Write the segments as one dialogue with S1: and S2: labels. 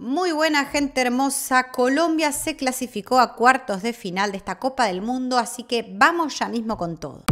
S1: Muy buena gente hermosa, Colombia se clasificó a cuartos de final de esta Copa del Mundo, así que vamos ya mismo con todo.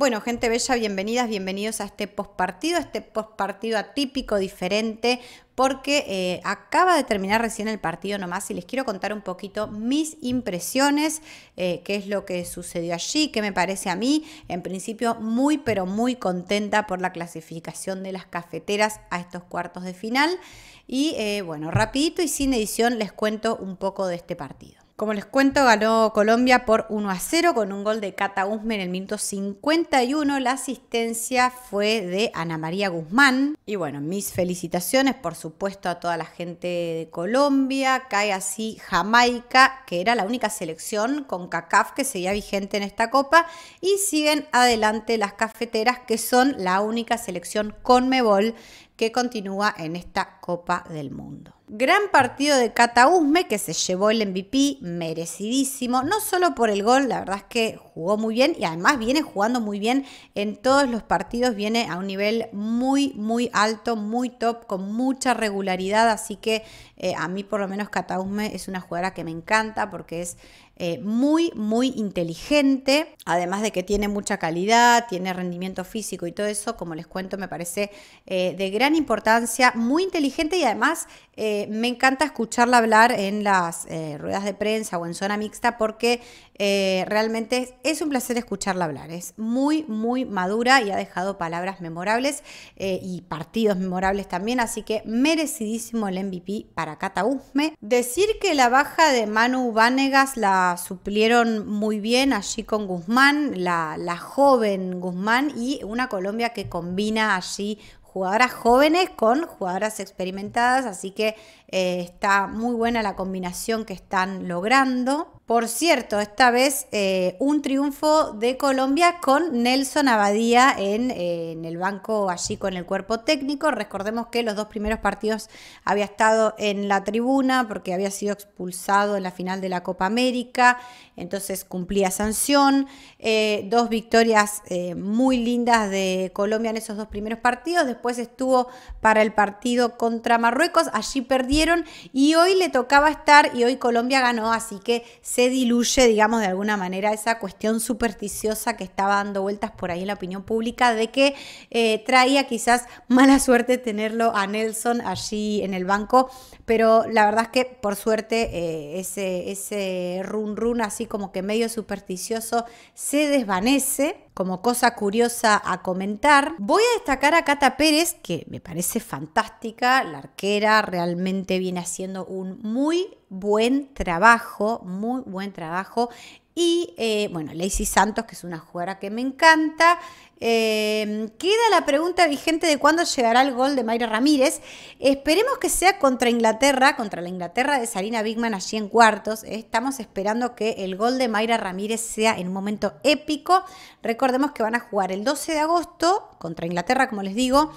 S1: Bueno, gente bella, bienvenidas, bienvenidos a este postpartido, este postpartido atípico, diferente, porque eh, acaba de terminar recién el partido nomás y les quiero contar un poquito mis impresiones, eh, qué es lo que sucedió allí, qué me parece a mí. En principio, muy, pero muy contenta por la clasificación de las cafeteras a estos cuartos de final. Y eh, bueno, rapidito y sin edición les cuento un poco de este partido. Como les cuento, ganó Colombia por 1 a 0 con un gol de Cata Guzmán en el minuto 51. La asistencia fue de Ana María Guzmán. Y bueno, mis felicitaciones, por supuesto, a toda la gente de Colombia. Cae así Jamaica, que era la única selección con CACAF que seguía vigente en esta copa. Y siguen adelante las cafeteras, que son la única selección con Mebol que continúa en esta Copa del Mundo. Gran partido de Catausme que se llevó el MVP merecidísimo, no solo por el gol, la verdad es que jugó muy bien y además viene jugando muy bien en todos los partidos, viene a un nivel muy, muy alto, muy top, con mucha regularidad, así que eh, a mí por lo menos Catausme es una jugadora que me encanta porque es eh, muy, muy inteligente, además de que tiene mucha calidad, tiene rendimiento físico y todo eso, como les cuento, me parece eh, de gran importancia, muy inteligente y además eh, me encanta escucharla hablar en las ruedas de prensa o en zona mixta porque eh, realmente es un placer escucharla hablar. Es muy, muy madura y ha dejado palabras memorables eh, y partidos memorables también. Así que merecidísimo el MVP para Cata Usme. Decir que la baja de Manu Vanegas la suplieron muy bien allí con Guzmán, la, joven Guzmán y una Colombia que combina allí jugadoras jóvenes con jugadoras experimentadas, así que eh, está muy buena la combinación que están logrando. Por cierto, esta vez eh, un triunfo de Colombia con Nelson Abadía eh, en, el banco allí con el cuerpo técnico. Recordemos que los dos primeros partidos había estado en la tribuna porque había sido expulsado en la final de la Copa América, entonces cumplía sanción. Eh, dos victorias muy lindas de Colombia en esos dos primeros partidos. Después estuvo para el partido contra Marruecos, allí perdieron y hoy le tocaba estar y hoy Colombia ganó, así que se diluye, digamos, de alguna manera esa cuestión supersticiosa que estaba dando vueltas por ahí en la opinión pública de que eh, traía quizás mala suerte tenerlo a Nelson allí en el banco, pero la verdad es que por suerte eh, ese, ese run run así como que medio supersticioso se desvanece como cosa curiosa a comentar. Voy a destacar a Cata Pérez, que me parece fantástica, la arquera realmente viene haciendo un muy buen trabajo, muy buen trabajo y eh, bueno, Lacey Santos, que es una jugadora que me encanta. Eh, queda la pregunta vigente de cuándo llegará el gol de Mayra Ramírez. Esperemos que sea contra Inglaterra, contra la Inglaterra de Sarina Bigman allí en cuartos. Eh, estamos esperando que el gol de Mayra Ramírez sea en un momento épico. Recordemos que van a jugar el 12 de agosto contra Inglaterra, como les digo,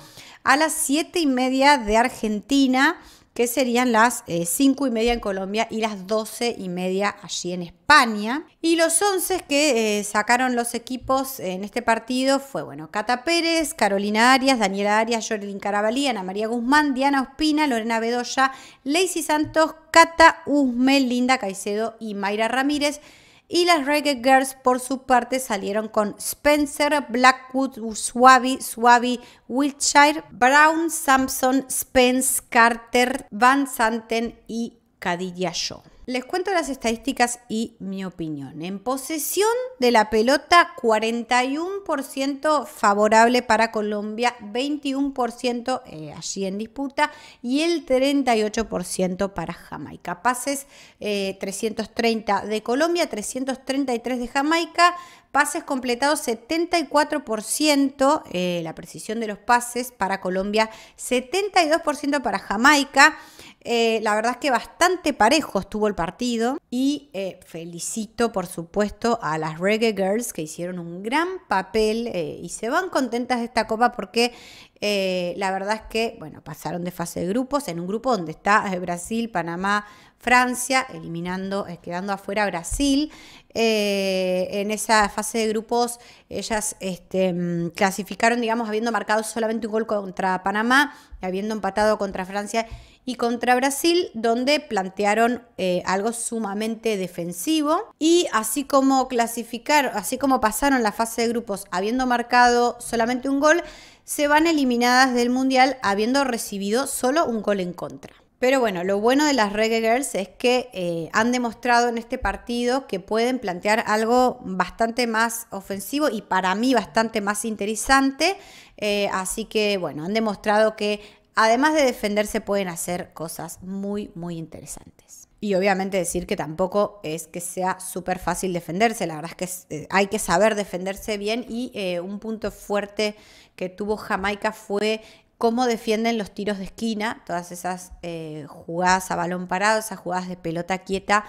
S1: a las 7 y media de Argentina que serían las 5 eh, y media en Colombia y las 12 y media allí en España. Y los 11 que eh, sacaron los equipos en este partido fue, bueno, Cata Pérez, Carolina Arias, Daniela Arias, Jorelin Carabalí, Ana María Guzmán, Diana Ospina, Lorena Bedoya, Lacey Santos, Cata Usme, Linda Caicedo y Mayra Ramírez y las Reggae Girls por su parte salieron con Spencer, Blackwood, Suavi, Suavi, Wiltshire, Brown, Sampson, Spence, Carter, Van Santen y Cadilla Show. Les cuento las estadísticas y mi opinión. En posesión de la pelota, 41% favorable para Colombia, 21% eh, allí en disputa y el 38% para Jamaica. Pases 330 eh, de Colombia, 333 de Jamaica, pases completados 74%, eh, la precisión de los pases para Colombia, 72% para Jamaica. Eh, la verdad es que bastante parejo estuvo el partido y eh, felicito por supuesto a las Reggae Girls que hicieron un gran papel eh, y se van contentas de esta copa porque la verdad es que, bueno, pasaron de fase de grupos en un grupo donde está Brasil, Panamá, Francia, eliminando, quedando afuera Brasil. en esa fase de grupos ellas este, mm, clasificaron, digamos, habiendo marcado solamente un gol contra Panamá, y habiendo empatado contra Francia y contra Brasil, donde plantearon eh, algo sumamente defensivo. Y así como clasificaron, así como pasaron la fase de grupos habiendo marcado solamente un gol, se van eliminadas del Mundial habiendo recibido solo un gol en contra. Pero bueno, lo bueno de las Reggae Girls es que eh, han demostrado en este partido que pueden plantear algo bastante más ofensivo y para mí bastante más interesante. Eh, así que bueno, han demostrado que además de defenderse pueden hacer cosas muy, muy interesantes. Y obviamente decir que tampoco es que sea súper fácil defenderse, la verdad es que eh, hay que saber defenderse bien y eh, un punto fuerte que tuvo Jamaica fue cómo defienden los tiros de esquina, todas esas eh, jugadas a balón parado, esas jugadas de pelota quieta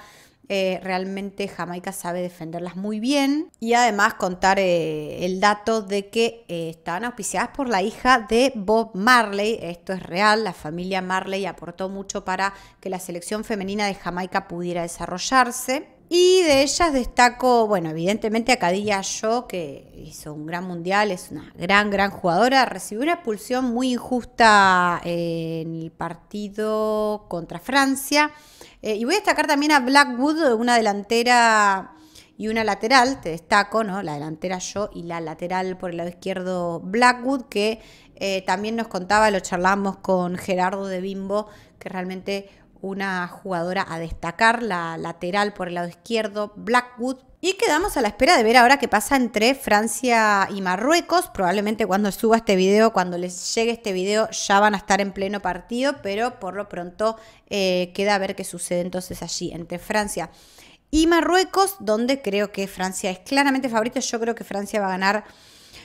S1: eh, realmente Jamaica sabe defenderlas muy bien y además contar eh, el dato de que eh, estaban auspiciadas por la hija de Bob Marley, esto es real, la familia Marley aportó mucho para que la selección femenina de Jamaica pudiera desarrollarse. Y de ellas destaco, bueno, evidentemente a Cadilla Yo, que hizo un gran mundial, es una gran, gran jugadora. Recibió una expulsión muy injusta en el partido contra Francia. Eh, y voy a destacar también a Blackwood, una delantera y una lateral, te destaco, ¿no? La delantera yo y la lateral por el lado izquierdo Blackwood, que eh, también nos contaba, lo charlamos con Gerardo de Bimbo, que realmente una jugadora a destacar, la lateral por el lado izquierdo, Blackwood. Y quedamos a la espera de ver ahora qué pasa entre Francia y Marruecos. Probablemente cuando suba este video, cuando les llegue este video, ya van a estar en pleno partido, pero por lo pronto eh, queda a ver qué sucede entonces allí entre Francia y Marruecos, donde creo que Francia es claramente favorito. Yo creo que Francia va a ganar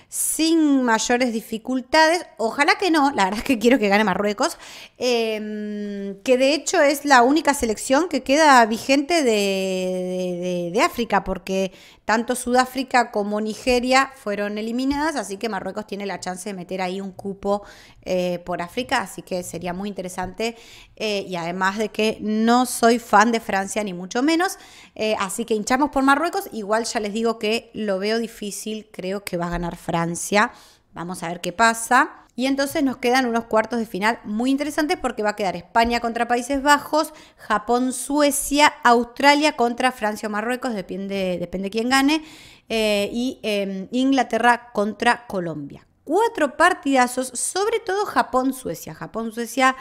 S1: sin mayores dificultades. Ojalá que no, la verdad es que quiero que gane Marruecos, em, que de hecho es la única selección que queda vigente de, África, porque tanto Sudáfrica como Nigeria fueron eliminadas, así que Marruecos tiene la chance de meter ahí un cupo eh, por África, así que sería muy interesante eh, y además de que no soy fan de Francia ni mucho menos, eh, así que hinchamos por Marruecos, igual ya les digo que lo veo difícil, creo que va a ganar Francia, vamos a ver qué pasa. Y entonces nos quedan unos cuartos de final muy interesantes porque va a quedar España contra Países Bajos, Japón, Suecia, Australia contra Francia o Marruecos, depende, depende quién gane, eh, y em, Inglaterra contra Colombia. Cuatro partidazos, sobre todo Japón-Suecia. Japón-Suecia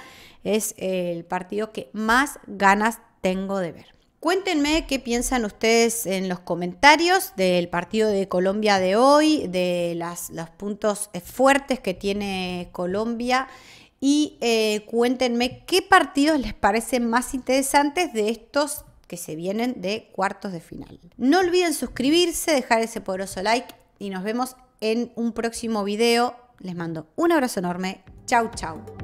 S1: es el partido que más ganas tengo de ver. Cuéntenme qué piensan ustedes en los comentarios del partido de Colombia de hoy, de las, los puntos eh, fuertes que tiene Colombia y eh, cuéntenme qué partidos les parecen más interesantes de estos que se vienen de cuartos de final. No olviden suscribirse, dejar ese poderoso like y nos vemos en un próximo video. Les mando un abrazo enorme. Chau, chau.